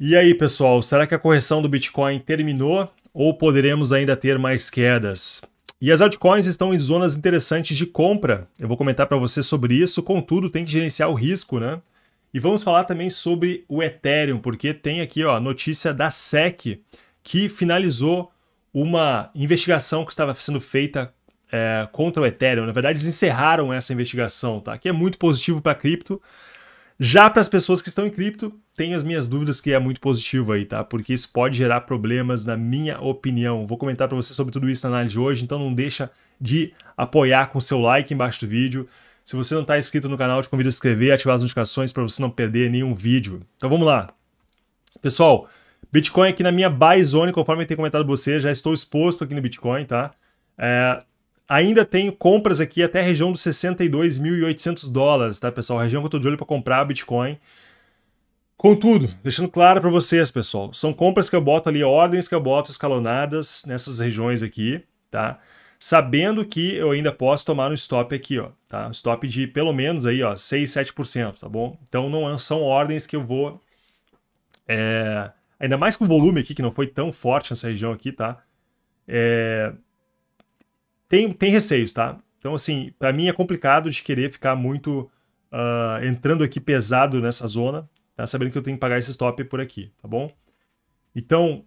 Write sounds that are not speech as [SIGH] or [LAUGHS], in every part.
E aí, pessoal, será que a correção do Bitcoin terminou ou poderemos ainda ter mais quedas? E as altcoins estão em zonas interessantes de compra. Eu vou comentar para você sobre isso, contudo, tem que gerenciar o risco, né? E vamos falar também sobre o Ethereum, porque tem aqui ó, a notícia da SEC que finalizou uma investigação que estava sendo feita é, contra o Ethereum. Na verdade, eles encerraram essa investigação, tá? Que é muito positivo para cripto, já para as pessoas que estão em cripto, tenho as minhas dúvidas que é muito positivo aí, tá? Porque isso pode gerar problemas, na minha opinião. Vou comentar para você sobre tudo isso na análise de hoje, então não deixa de apoiar com seu like embaixo do vídeo. Se você não está inscrito no canal, te convido a se inscrever e ativar as notificações para você não perder nenhum vídeo. Então vamos lá. Pessoal, Bitcoin aqui na minha buy zone, conforme eu tenho comentado você, já estou exposto aqui no Bitcoin, tá? É, Ainda tenho compras aqui até a região dos 62.800 dólares, tá, pessoal? A região que eu tô de olho para comprar Bitcoin. Contudo, deixando claro para vocês, pessoal, são compras que eu boto ali, ordens que eu boto escalonadas nessas regiões aqui, tá? Sabendo que eu ainda posso tomar um stop aqui, ó, tá? Um stop de pelo menos aí, ó, 6, 7%, tá bom? Então não é, são ordens que eu vou é, ainda mais com o volume aqui que não foi tão forte nessa região aqui, tá? É, tem, tem receios, tá? Então, assim, para mim é complicado de querer ficar muito uh, entrando aqui pesado nessa zona, tá? Sabendo que eu tenho que pagar esse stop por aqui, tá bom? Então,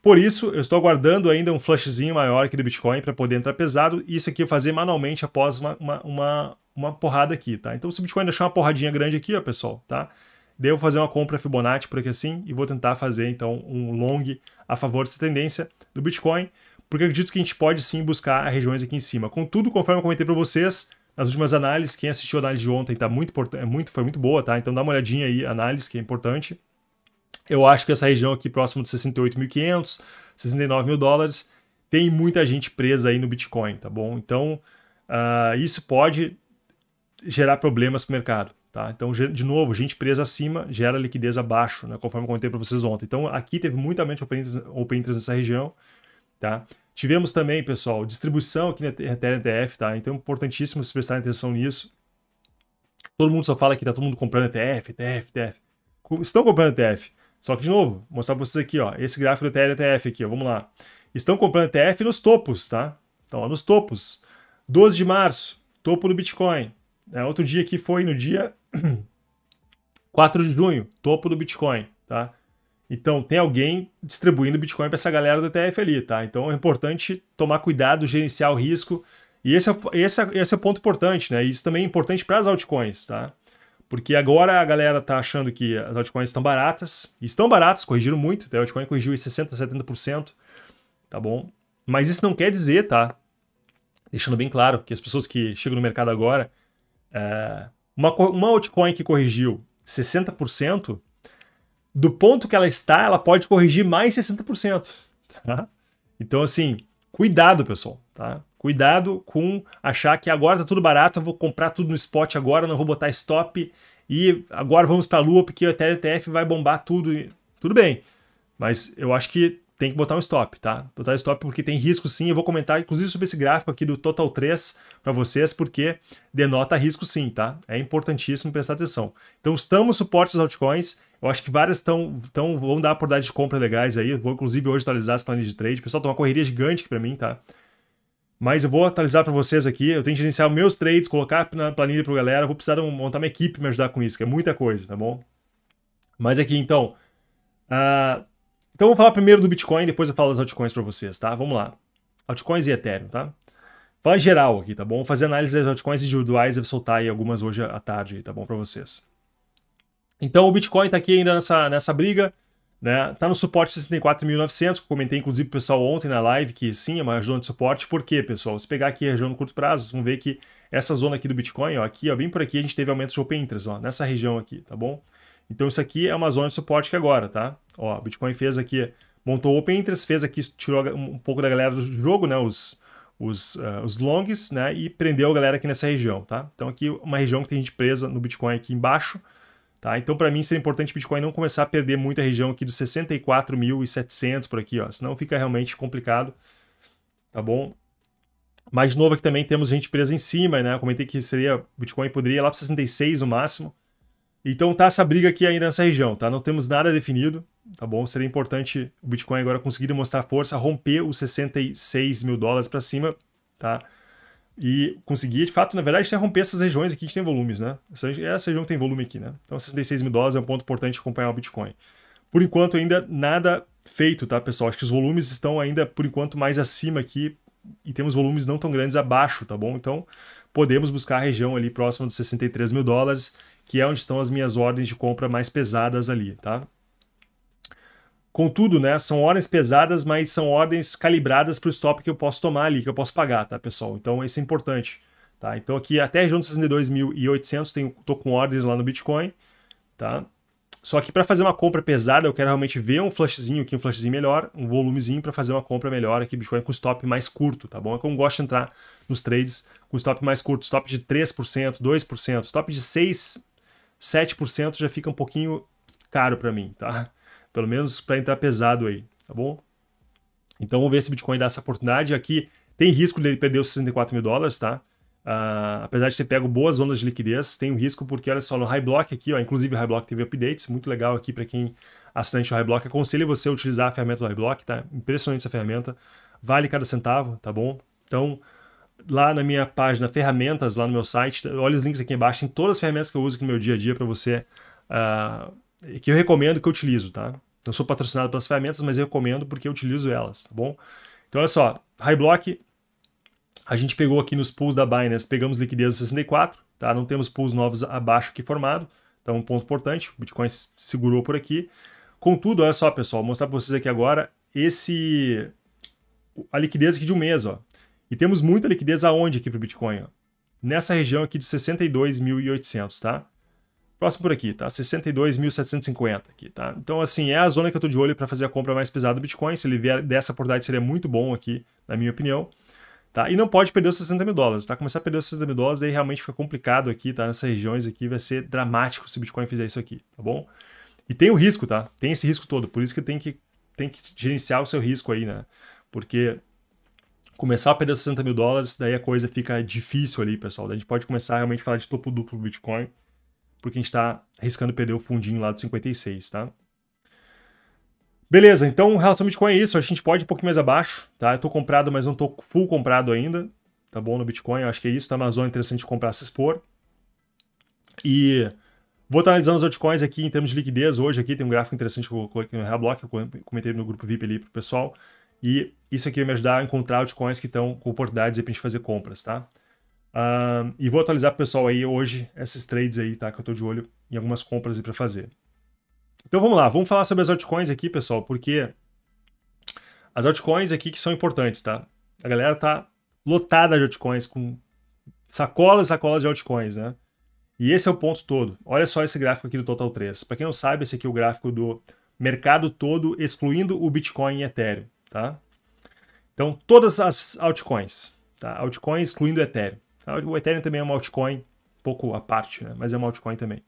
por isso, eu estou aguardando ainda um flashzinho maior aqui do Bitcoin para poder entrar pesado. E isso aqui eu fazer manualmente após uma, uma, uma, uma, porrada aqui, tá? Então, se o Bitcoin deixar uma porradinha grande aqui, ó, pessoal, tá? devo fazer uma compra Fibonacci por aqui assim e vou tentar fazer, então, um long a favor dessa tendência do Bitcoin porque acredito que a gente pode sim buscar regiões aqui em cima. Contudo, conforme eu comentei para vocês, nas últimas análises, quem assistiu a análise de ontem tá muito importante, é muito, foi muito boa, tá? Então dá uma olhadinha aí, análise que é importante. Eu acho que essa região aqui próximo de 68.500, 69 mil dólares, tem muita gente presa aí no Bitcoin, tá bom? Então uh, isso pode gerar problemas para o mercado. Tá? Então, de novo, gente presa acima gera liquidez abaixo, né? conforme eu comentei para vocês ontem. Então, aqui teve muita mente open, interest nessa região tá? Tivemos também, pessoal, distribuição aqui na Ethereum ETF, tá? Então é importantíssimo se prestar atenção nisso. Todo mundo só fala que tá todo mundo comprando ETF, ETF, ETF. Estão comprando ETF. Só que, de novo, vou mostrar pra vocês aqui, ó. Esse gráfico do Ethereum ETF aqui, ó. Vamos lá. Estão comprando ETF nos topos, tá? Então, ó, nos topos. 12 de março, topo do Bitcoin. É, outro dia que foi no dia 4 [CLEARS THROAT] de junho, topo do Bitcoin, tá? Então, tem alguém distribuindo Bitcoin para essa galera do ETF ali, tá? Então, é importante tomar cuidado, gerenciar o risco. E esse é, esse é, esse é o ponto importante, né? E isso também é importante para as altcoins, tá? Porque agora a galera tá achando que as altcoins estão baratas. Estão baratas, corrigiram muito. Tá? A altcoin corrigiu em 60%, 70%. Tá bom? Mas isso não quer dizer, tá? Deixando bem claro que as pessoas que chegam no mercado agora, é, uma, uma altcoin que corrigiu 60%, do ponto que ela está, ela pode corrigir mais 60%. Tá? Então, assim, cuidado, pessoal. Tá? Cuidado com achar que agora tá tudo barato, eu vou comprar tudo no spot agora, não vou botar stop e agora vamos para a lua porque o Ethereum ETF vai bombar tudo. E... Tudo bem, mas eu acho que tem que botar um stop, tá? Botar stop porque tem risco sim. Eu vou comentar inclusive sobre esse gráfico aqui do Total 3 para vocês, porque denota risco sim, tá? É importantíssimo prestar atenção. Então, estamos suportes altcoins eu acho que várias tão, tão, vão dar oportunidades de compra legais aí. Vou, inclusive, hoje atualizar as planilhas de trade. Pessoal, tá uma correria gigante aqui pra mim, tá? Mas eu vou atualizar para vocês aqui. Eu tenho que gerenciar meus trades, colocar na planilha pra galera. Eu vou precisar montar uma equipe pra me ajudar com isso, que é muita coisa, tá bom? Mas aqui, então... Uh... Então, vou falar primeiro do Bitcoin, depois eu falo das altcoins para vocês, tá? Vamos lá. Altcoins e Ethereum, tá? Falar geral aqui, tá bom? Vou fazer análise das altcoins individuais e vou soltar aí algumas hoje à tarde, tá bom, para vocês. Então o Bitcoin está aqui ainda nessa, nessa briga, né? Tá no suporte 64.900, que eu comentei inclusive pro pessoal ontem na live que sim, é uma zona de suporte. Por quê, pessoal? Se pegar aqui a região no curto prazo, vocês vão ver que essa zona aqui do Bitcoin, ó, aqui, ó, bem por aqui a gente teve aumento de open interest, ó, nessa região aqui, tá bom? Então isso aqui é uma zona de suporte que agora, tá? Ó, Bitcoin fez aqui, montou open interest, fez aqui, tirou um pouco da galera do jogo, né, os os, uh, os longs, né, e prendeu a galera aqui nessa região, tá? Então aqui uma região que tem gente presa no Bitcoin aqui embaixo, Tá? Então, para mim, seria importante o Bitcoin não começar a perder muita região aqui dos 64.700 por aqui, ó, senão fica realmente complicado, tá bom? Mais novo, aqui também temos gente presa em cima, né? Eu comentei que seria, Bitcoin poderia ir lá para 66 no máximo. Então, tá essa briga aqui ainda nessa região, tá? Não temos nada definido, tá bom? Seria importante o Bitcoin agora conseguir mostrar força, romper os 66 mil dólares para cima, tá? e conseguir, de fato, na verdade, interromper essas regiões aqui que tem volumes, né? Essa, essa região que tem volume aqui, né? Então, 66 mil dólares é um ponto importante de acompanhar o Bitcoin. Por enquanto, ainda nada feito, tá, pessoal? Acho que os volumes estão ainda, por enquanto, mais acima aqui e temos volumes não tão grandes abaixo, tá bom? Então, podemos buscar a região ali próxima dos 63 mil dólares, que é onde estão as minhas ordens de compra mais pesadas ali, tá? Contudo, né, são ordens pesadas, mas são ordens calibradas para o stop que eu posso tomar ali, que eu posso pagar, tá, pessoal? Então, isso é importante, tá? Então, aqui até a região de 62.800, estou com ordens lá no Bitcoin, tá? Só que para fazer uma compra pesada, eu quero realmente ver um flashzinho aqui, um flashzinho melhor, um volumezinho para fazer uma compra melhor aqui, Bitcoin com stop mais curto, tá bom? É como eu gosto de entrar nos trades com stop mais curto, stop de 3%, 2%, stop de 6%, 7% já fica um pouquinho caro para mim, tá? Pelo menos para entrar pesado aí, tá bom? Então vamos ver se o Bitcoin dá essa oportunidade. Aqui tem risco dele perder os 64 mil dólares, tá? Uh, apesar de ter pego boas ondas de liquidez, tem um risco porque, olha só, no High Block aqui, ó, inclusive o High Block teve updates, muito legal aqui para quem assinante do High Block. Aconselho você a utilizar a ferramenta do High Block, tá? Impressionante essa ferramenta, vale cada centavo, tá bom? Então, lá na minha página ferramentas, lá no meu site, olha os links aqui embaixo, tem todas as ferramentas que eu uso aqui no meu dia a dia para você, uh, que eu recomendo que eu utilizo, tá? Não sou patrocinado pelas ferramentas, mas eu recomendo porque eu utilizo elas, tá bom? Então, olha só, Highblock, a gente pegou aqui nos pools da Binance, pegamos liquidez 64, tá? Não temos pools novos abaixo aqui formado, então um ponto importante, o Bitcoin segurou por aqui. Contudo, olha só, pessoal, vou mostrar para vocês aqui agora esse a liquidez aqui de um mês, ó. E temos muita liquidez aonde aqui para o Bitcoin, ó? Nessa região aqui de 62.800, tá? próximo por aqui, tá? 62.750 aqui, tá? Então, assim, é a zona que eu tô de olho para fazer a compra mais pesada do Bitcoin. Se ele vier dessa oportunidade, seria muito bom aqui, na minha opinião. Tá? E não pode perder os 60 mil dólares, tá? Começar a perder os 60 mil dólares, aí realmente fica complicado aqui, tá? Nessas regiões aqui, vai ser dramático se o Bitcoin fizer isso aqui, tá bom? E tem o risco, tá? Tem esse risco todo, por isso que tem que, tem que gerenciar o seu risco aí, né? Porque começar a perder os 60 mil dólares, daí a coisa fica difícil ali, pessoal. Daí a gente pode começar a realmente falar de topo duplo do Bitcoin, porque a gente está arriscando perder o fundinho lá do 56, tá? Beleza, então em relação ao Bitcoin é isso. A gente pode ir um pouquinho mais abaixo, tá? Eu tô comprado, mas não tô full comprado ainda. Tá bom no Bitcoin, eu acho que é isso. Tá na Amazon é interessante comprar, se expor. E vou estar analisando os altcoins aqui em termos de liquidez hoje. Aqui tem um gráfico interessante que eu coloquei no Reablock, eu comentei no grupo VIP ali pro pessoal. E isso aqui vai me ajudar a encontrar altcoins que estão com oportunidades a gente fazer compras, tá? Uh, e vou atualizar pro pessoal aí hoje esses trades aí, tá? Que eu tô de olho em algumas compras aí para fazer. Então vamos lá, vamos falar sobre as altcoins aqui, pessoal, porque as altcoins aqui que são importantes, tá? A galera tá lotada de altcoins, com sacolas e sacolas de altcoins, né? E esse é o ponto todo. Olha só esse gráfico aqui do Total 3. Para quem não sabe, esse aqui é o gráfico do mercado todo, excluindo o Bitcoin e Ethereum, tá? Então, todas as altcoins, tá? Altcoins excluindo Ethereum. O Ethereum também é uma altcoin, um pouco à parte, né? mas é uma altcoin também.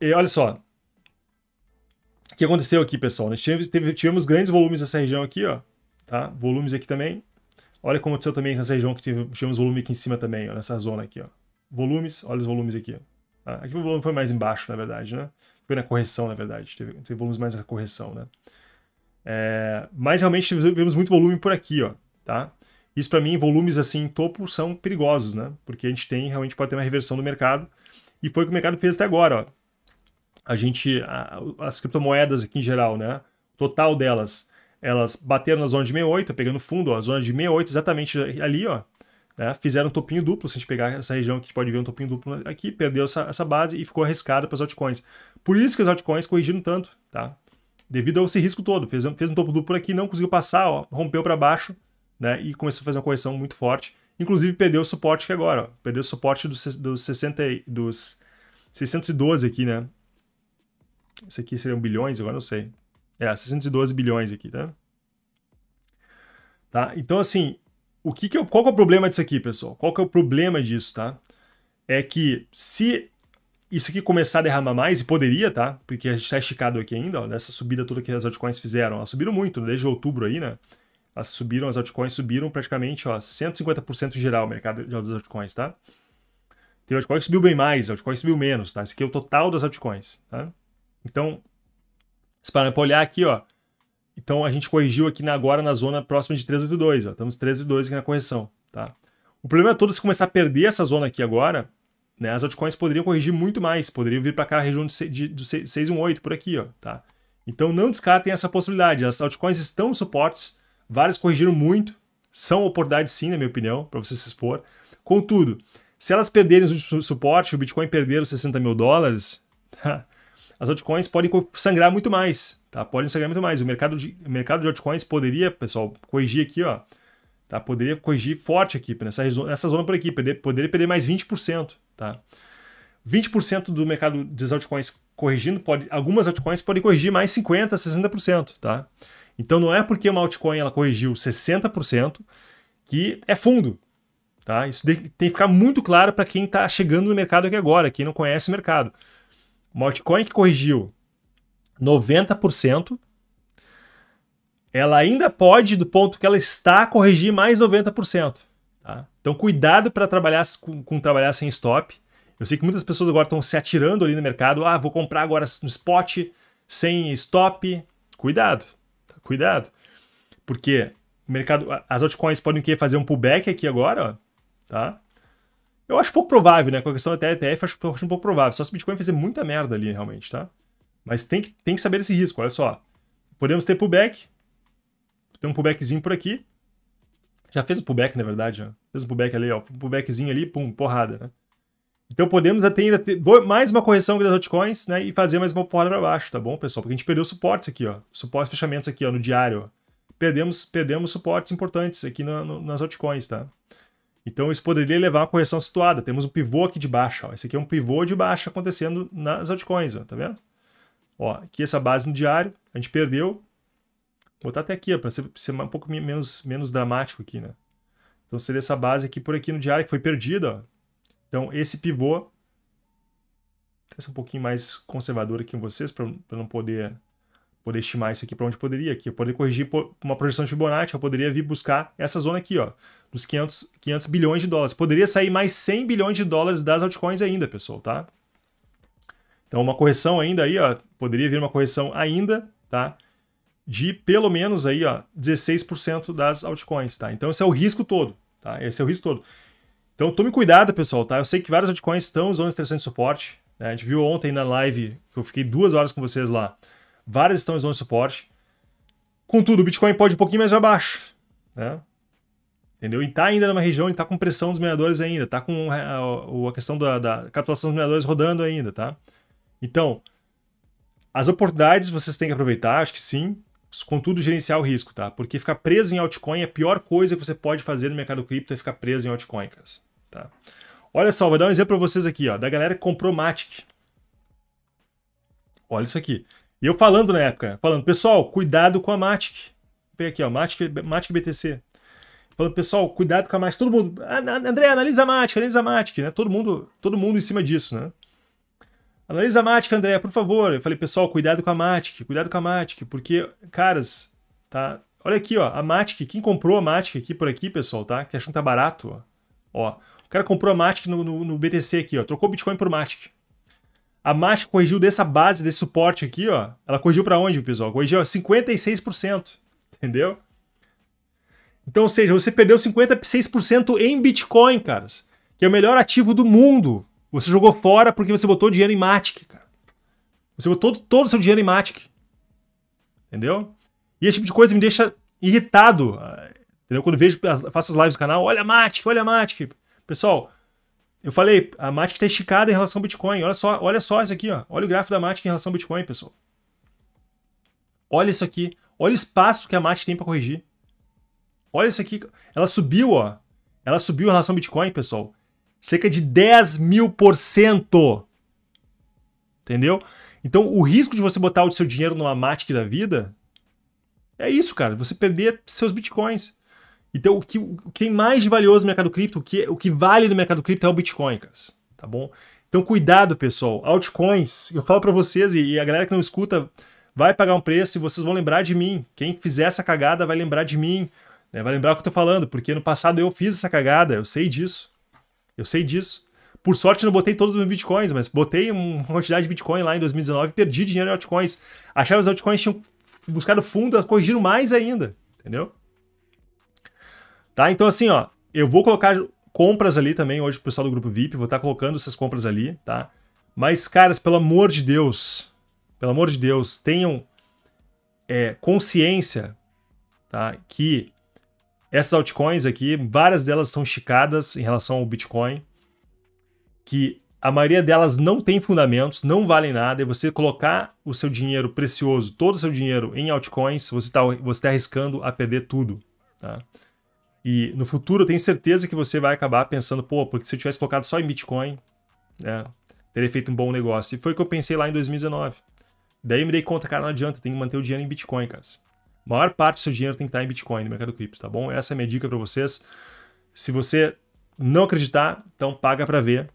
E olha só. O que aconteceu aqui, pessoal? Nós tivemos, tivemos grandes volumes nessa região aqui, ó. Tá? Volumes aqui também. Olha como aconteceu também nessa região que tivemos volume aqui em cima também, ó, nessa zona aqui, ó. Volumes, olha os volumes aqui. Tá? Aqui o volume foi mais embaixo, na verdade, né? Foi na correção, na verdade. Teve, teve volumes mais na correção, né? É, mas realmente tivemos muito volume por aqui, ó, tá? Isso para mim, volumes assim, topo, são perigosos, né? Porque a gente tem, realmente pode ter uma reversão do mercado. E foi o que o mercado fez até agora, ó. A gente, a, as criptomoedas aqui em geral, né? Total delas, elas bateram na zona de 68, pegando fundo, ó, a zona de 68 exatamente ali, ó. Né? Fizeram um topinho duplo, se a gente pegar essa região que pode ver um topinho duplo aqui, perdeu essa, essa base e ficou arriscada para as altcoins. Por isso que as altcoins corrigiram tanto, tá? Devido a esse risco todo. Fez, fez um topo duplo aqui, não conseguiu passar, ó, rompeu para baixo, né, e começou a fazer uma correção muito forte. Inclusive perdeu o suporte que é agora, ó, perdeu o suporte dos, dos, 60, dos 612 aqui, né? Isso aqui seriam bilhões, agora não sei. É, 612 bilhões aqui, tá? Tá? Então, assim, o que que eu, qual que é o problema disso aqui, pessoal? Qual que é o problema disso, tá? É que se isso aqui começar a derramar mais, e poderia, tá? Porque a gente está esticado aqui ainda, ó, nessa subida toda que as altcoins fizeram. Elas subiram muito, né, desde outubro aí, né? As subiram, as altcoins subiram praticamente ó, 150% geral o mercado das altcoins, tá? Tem altcoins que subiu bem mais, altcoins subiu menos, tá? Esse aqui é o total das altcoins, tá? Então, se para olhar aqui, ó, então a gente corrigiu aqui na, agora na zona próxima de 382, ó. Estamos 382 aqui na correção, tá? O problema é todo se começar a perder essa zona aqui agora, né? As altcoins poderiam corrigir muito mais, poderiam vir para cá a região de, de, de 618 por aqui, ó, tá? Então não descartem essa possibilidade. As altcoins estão suportes Vários corrigiram muito, são oportunidades sim, na minha opinião, para você se expor. Contudo, se elas perderem o suporte, o Bitcoin perder os 60 mil dólares, [LAUGHS] as altcoins podem sangrar muito mais, tá? Podem sangrar muito mais. O mercado de, o mercado de altcoins poderia, pessoal, corrigir aqui, ó, tá? Poderia corrigir forte aqui, nessa, nessa zona por aqui, perder, poderia perder mais 20%, tá? 20% do mercado das altcoins corrigindo, pode, algumas altcoins podem corrigir mais 50%, 60%, tá? Então não é porque uma altcoin ela corrigiu 60% que é fundo. Tá? Isso tem que ficar muito claro para quem está chegando no mercado aqui agora, quem não conhece o mercado. Uma altcoin que corrigiu 90%, ela ainda pode, do ponto que ela está, corrigir mais 90%. Tá? Então cuidado para trabalhar com, com trabalhar sem stop. Eu sei que muitas pessoas agora estão se atirando ali no mercado. Ah, vou comprar agora no spot, sem stop. Cuidado. Cuidado. Porque o mercado, as altcoins podem querer fazer um pullback aqui agora, ó, tá? Eu acho pouco provável, né? Com a questão da ETF, acho, acho um pouco provável. Só se o Bitcoin fazer muita merda ali, realmente, tá? Mas tem que, tem que saber esse risco, olha só. Podemos ter pullback. Tem um pullbackzinho por aqui. Já fez o pullback, na verdade, ó. Fez um pullback ali, ó. pullbackzinho ali, pum, porrada, né? Então podemos até ainda ter mais uma correção aqui das altcoins, né? E fazer mais uma porrada para baixo, tá bom, pessoal? Porque a gente perdeu suportes aqui, ó. Suportes fechamentos aqui, ó, no diário. Ó. Perdemos, perdemos suportes importantes aqui no, no, nas altcoins, tá? Então isso poderia levar a correção situada. Temos um pivô aqui de baixa, ó. Esse aqui é um pivô de baixa acontecendo nas altcoins, ó, tá vendo? Ó, aqui essa base no diário, a gente perdeu. Vou botar até aqui, ó, para ser, ser, um pouco menos, menos dramático aqui, né? Então seria essa base aqui por aqui no diário que foi perdida, ó. Então, esse pivô ser um pouquinho mais conservador aqui com vocês, para não poder, poder estimar isso aqui para onde poderia. Aqui eu poderia corrigir por uma projeção de Fibonacci, eu poderia vir buscar essa zona aqui, ó, dos 500, 500 bilhões de dólares. Poderia sair mais 100 bilhões de dólares das altcoins ainda, pessoal, tá? Então, uma correção ainda aí, ó, poderia vir uma correção ainda, tá? De pelo menos aí, ó, 16% das altcoins, tá? Então, esse é o risco todo, tá? Esse é o risco todo. Então tome cuidado, pessoal, tá? Eu sei que vários altcoins estão em zonas de de suporte. Né? A gente viu ontem na live, que eu fiquei duas horas com vocês lá, várias estão em zonas de suporte. Contudo, o Bitcoin pode ir um pouquinho mais para baixo, né? Entendeu? E tá ainda numa região, ele tá com pressão dos mineradores ainda, tá com é, a, a questão da, da captação dos mineradores rodando ainda, tá? Então, as oportunidades vocês têm que aproveitar, acho que sim, Contudo, gerenciar o risco, tá? Porque ficar preso em altcoin é a pior coisa que você pode fazer no mercado cripto é ficar preso em altcoin, tá? Olha só, vou dar um exemplo para vocês aqui, ó, da galera que comprou Matic. Olha isso aqui. E eu falando na época, falando, pessoal, cuidado com a Matic. Pega aqui, ó, Matic, Matic BTC. Falando, pessoal, cuidado com a Matic. Todo mundo, ah, André, analisa a Matic, analisa a Matic, né? Todo mundo, todo mundo em cima disso, né? Analisa a Matic, André, por favor. Eu falei, pessoal, cuidado com a Matic, cuidado com a Matic, porque, caras, tá? Olha aqui, ó, a Matic, quem comprou a Matic aqui por aqui, pessoal, tá? Que achando que tá barato, ó. ó. O cara comprou a Matic no, no, no BTC aqui, ó, trocou Bitcoin por Matic. A Matic corrigiu dessa base, desse suporte aqui, ó. Ela corrigiu para onde, pessoal? Corrigiu ó, 56%, entendeu? Então, ou seja, você perdeu 56% em Bitcoin, caras, que é o melhor ativo do mundo. Você jogou fora porque você botou dinheiro em Matic, cara. Você botou todo, todo o seu dinheiro em Matic. Entendeu? E esse tipo de coisa me deixa irritado. Ah, entendeu? Quando vejo, faço as lives do canal, olha a Matic, olha a Matic. Pessoal, eu falei, a Matic está esticada em relação ao Bitcoin. Olha só, olha só isso aqui, ó. olha o gráfico da Matic em relação ao Bitcoin, pessoal. Olha isso aqui. Olha o espaço que a Matic tem para corrigir. Olha isso aqui. Ela subiu, ó. Ela subiu em relação ao Bitcoin, pessoal cerca de 10 mil por cento. Entendeu? Então, o risco de você botar o seu dinheiro numa Matic da vida é isso, cara. Você perder seus bitcoins. Então, o que, o que é mais de valioso no mercado cripto, o que, o que vale no mercado cripto é o bitcoin, cara. Tá bom? Então, cuidado, pessoal. Altcoins, eu falo para vocês e a galera que não escuta vai pagar um preço e vocês vão lembrar de mim. Quem fizer essa cagada vai lembrar de mim. Né? Vai lembrar o que eu tô falando, porque no passado eu fiz essa cagada, eu sei disso. Eu sei disso. Por sorte, não botei todos os meus bitcoins, mas botei uma quantidade de bitcoin lá em 2019 e perdi dinheiro em altcoins. Achava que os altcoins tinham buscado fundo, corrigiram mais ainda, entendeu? Tá? Então, assim, ó, eu vou colocar compras ali também hoje pro pessoal do grupo VIP, vou estar tá colocando essas compras ali, tá? Mas, caras, pelo amor de Deus, pelo amor de Deus, tenham é, consciência tá? que essas altcoins aqui, várias delas estão chicadas em relação ao Bitcoin, que a maioria delas não tem fundamentos, não valem nada, e você colocar o seu dinheiro precioso, todo o seu dinheiro em altcoins, você está você tá arriscando a perder tudo. Tá? E no futuro eu tenho certeza que você vai acabar pensando, pô, porque se eu tivesse colocado só em Bitcoin, né, teria feito um bom negócio. E foi o que eu pensei lá em 2019. Daí eu me dei conta, cara, não adianta, tem que manter o dinheiro em Bitcoin, cara. A maior parte do seu dinheiro tem que estar em Bitcoin, no mercado cripto, tá bom? Essa é a minha dica para vocês. Se você não acreditar, então paga para ver,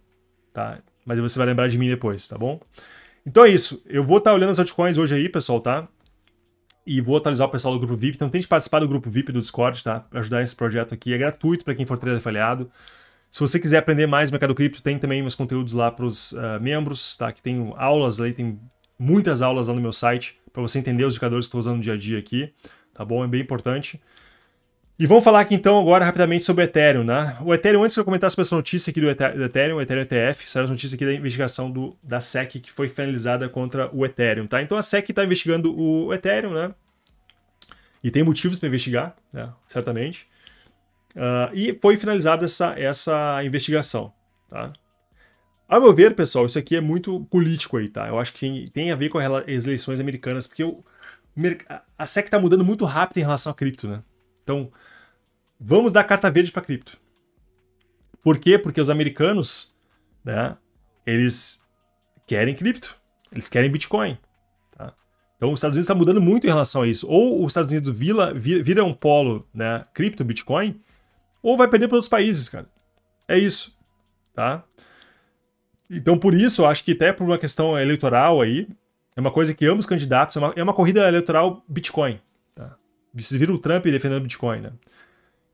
tá? Mas você vai lembrar de mim depois, tá bom? Então é isso. Eu vou estar olhando as altcoins hoje aí, pessoal, tá? E vou atualizar o pessoal do grupo VIP. Então tente participar do grupo VIP do Discord, tá? Para ajudar esse projeto aqui. É gratuito para quem for trader falhado. Se você quiser aprender mais mercado cripto, tem também meus conteúdos lá para os uh, ah, membros, tá? Que tem aulas aí, tem muitas aulas lá no meu site para você entender os indicadores que estou usando no dia a dia aqui, tá bom? É bem importante. E vamos falar aqui então agora rapidamente sobre o Ethereum, né? O Ethereum, antes que eu comentasse essa notícia aqui do Ethereum, o Ethereum ETF, saiu essa notícia aqui da investigação do, da SEC que foi finalizada contra o Ethereum, tá? Então a SEC está investigando o Ethereum, né? E tem motivos para investigar, né? certamente. Uh, e foi finalizada essa, essa investigação, tá? A meu ver, pessoal, isso aqui é muito político aí, tá? Eu acho que tem a ver com as eleições americanas, porque eu, a SEC está mudando muito rápido em relação a cripto, né? Então, vamos dar carta verde para cripto. Por quê? Porque os americanos, né, eles querem cripto, eles querem Bitcoin. Tá? Então, os Estados Unidos está mudando muito em relação a isso. Ou os Estados Unidos vira, vira um polo, né, cripto, Bitcoin, ou vai perder para outros países, cara. É isso, tá? Então, por isso, eu acho que até por uma questão eleitoral aí, é uma coisa que ambos os candidatos, é uma, é uma corrida eleitoral Bitcoin. Tá? Vocês viram o Trump defendendo Bitcoin, né?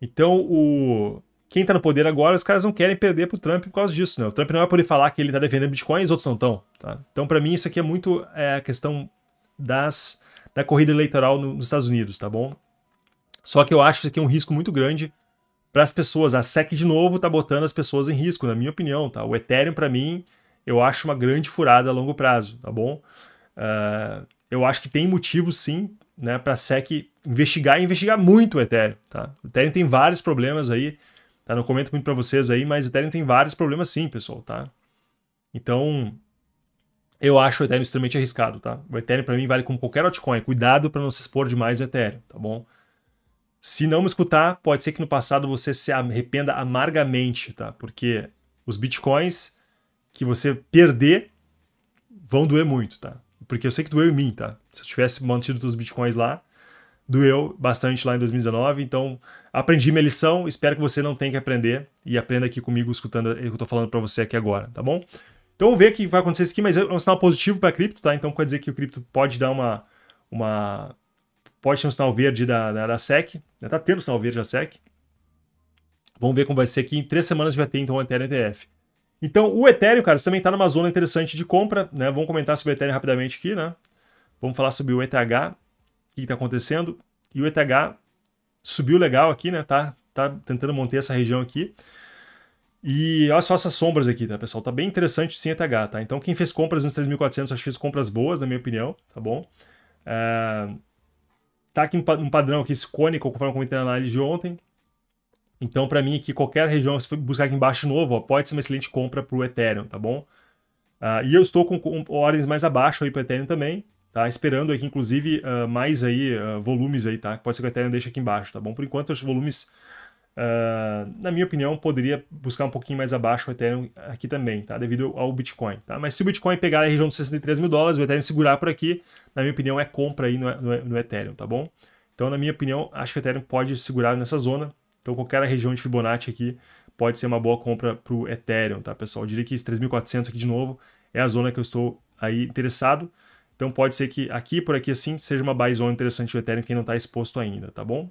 Então, o, quem tá no poder agora, os caras não querem perder pro Trump por causa disso, né? O Trump não vai é poder falar que ele tá defendendo Bitcoin e os outros não estão, tá? Então, para mim, isso aqui é muito é, a questão das, da corrida eleitoral no, nos Estados Unidos, tá bom? Só que eu acho isso aqui é um risco muito grande para as pessoas. A SEC, de novo, está botando as pessoas em risco, na minha opinião. Tá? O Ethereum, para mim, eu acho uma grande furada a longo prazo, tá bom? Uh, eu acho que tem motivo, sim, né, para a SEC investigar e investigar muito o Ethereum. Tá? O Ethereum tem vários problemas aí. Tá? Não comento muito para vocês aí, mas o Ethereum tem vários problemas, sim, pessoal. Tá? Então, eu acho o Ethereum extremamente arriscado, tá? O Ethereum para mim vale como qualquer altcoin. Cuidado para não se expor demais o Ethereum, tá bom? Se não me escutar, pode ser que no passado você se arrependa amargamente, tá? Porque os bitcoins que você perder vão doer muito, tá? Porque eu sei que doeu em mim, tá? Se eu tivesse mantido os bitcoins lá, doeu bastante lá em 2019, então aprendi minha lição, espero que você não tenha que aprender e aprenda aqui comigo escutando o que eu tô falando para você aqui agora, tá bom? Então vamos ver o que vai acontecer isso aqui, mas é um sinal positivo para cripto, tá? Então quer dizer que o cripto pode dar uma uma Pode ter um sinal verde da, da, da SEC. já está tendo um sinal verde da SEC. Vamos ver como vai ser aqui. Em três semanas vai ter então o Ethereum ETF. Então, o Ethereum, cara, também está numa zona interessante de compra, né? Vamos comentar sobre o Ethereum rapidamente aqui, né? Vamos falar sobre o ETH, o que está acontecendo. E o ETH subiu legal aqui, né? Tá, tá tentando manter essa região aqui. E olha só essas sombras aqui, tá, pessoal? Tá bem interessante sim ETH, tá? Então, quem fez compras nos 3.400, acho que fez compras boas, na minha opinião, tá bom? É, tá aqui um padrão aqui cônico, conforme comentei na análise de ontem. Então, para mim, aqui qualquer região, se for buscar aqui embaixo novo, ó, pode ser uma excelente compra para o Ethereum, tá bom? Uh, e eu estou com, com, ordens mais abaixo aí para o Ethereum também, tá? Esperando aqui, inclusive, uh, mais aí uh, volumes aí, tá? Pode ser que o Ethereum deixe aqui embaixo, tá bom? Por enquanto, os volumes Uh, na minha opinião, poderia buscar um pouquinho mais abaixo o Ethereum aqui também, tá? Devido ao Bitcoin, tá? Mas se o Bitcoin pegar a região dos 63 mil dólares, o Ethereum segurar por aqui, na minha opinião, é compra aí no, no, no, Ethereum, tá bom? Então, na minha opinião, acho que o Ethereum pode segurar nessa zona. Então, qualquer região de Fibonacci aqui pode ser uma boa compra para o Ethereum, tá, pessoal? Eu diria que esse 3.400 aqui de novo é a zona que eu estou aí interessado. Então, pode ser que aqui, por aqui, assim, seja uma buy zone interessante do Ethereum, quem não está exposto ainda, tá bom?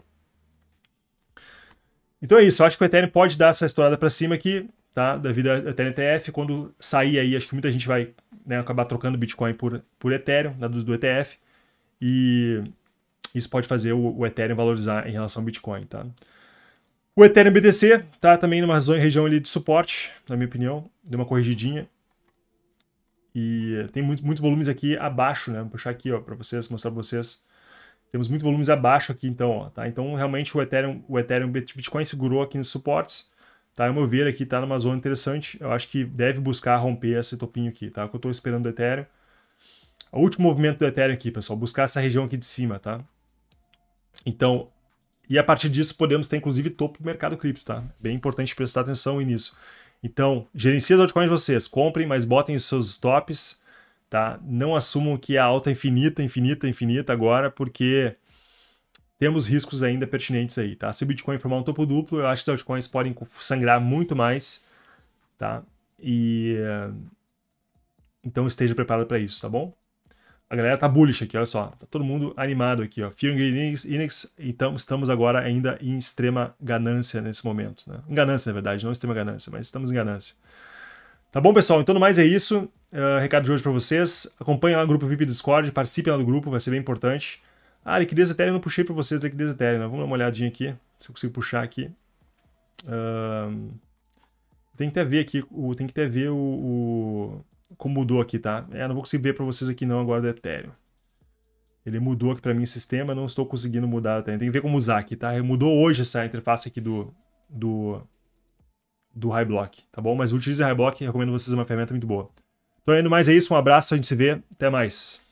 Então é isso, eu acho que o Ethereum pode dar essa estourada para cima aqui, tá? Da vida Ethereum ETF, quando sair aí, acho que muita gente vai né, acabar trocando Bitcoin por, por Ethereum, né, do, do ETF, e isso pode fazer o, o, Ethereum valorizar em relação ao Bitcoin, tá? O Ethereum BTC tá também numa região ali de suporte, na minha opinião, deu uma corrigidinha. E tem muito, muitos volumes aqui abaixo, né? Vou puxar aqui, ó, para vocês, mostrar para vocês temos muito volumes abaixo aqui, então, ó, tá? Então, realmente, o Ethereum, o Ethereum Bitcoin segurou aqui nos suportes, tá? Ao meu ver, aqui tá numa zona interessante. Eu acho que deve buscar romper esse topinho aqui, tá? É o que eu tô esperando do Ethereum. O último movimento do Ethereum aqui, pessoal, buscar essa região aqui de cima, tá? Então, e a partir disso podemos ter inclusive topo do mercado cripto, tá? Bem importante prestar atenção nisso. Então, gerencie as altcoins de vocês, comprem, mas botem os seus tops tá? Não assumam que é a alta é infinita, infinita, infinita agora, porque temos riscos ainda pertinentes aí, tá? Se o Bitcoin formar um topo duplo, eu acho que os altcoins podem sangrar muito mais, tá? E eh, então esteja preparado para isso, tá bom? A galera tá bullish aqui, olha só, tá todo mundo animado aqui, ó. Fear Index, Index, então estamos agora ainda em extrema ganância nesse momento, né? Em ganância, na verdade, não extrema ganância, mas estamos em ganância. Tá bom, pessoal? Então, no mais é isso. Uh, recado de hoje para vocês. Acompanhem lá o grupo VIP do Discord, participem lá do grupo, vai ser bem importante. Ah, liquidez Ethereum, eu não puxei para vocês, liquidez Ethereum. Vamos dar uma olhadinha aqui, se eu consigo puxar aqui. Uh, tem que até ver aqui, o, tem que até ver o, o, como mudou aqui, tá? É, não vou conseguir ver para vocês aqui não agora do Ethereum. Ele mudou aqui para mim o sistema, não estou conseguindo mudar até. Tem que ver como usar aqui, tá? Mudou hoje essa interface aqui do, do, do High Block, tá bom? Mas utilize High Block, recomendo vocês, é uma ferramenta muito boa. Então, é indo mais é isso, um abraço, a gente se vê, até mais.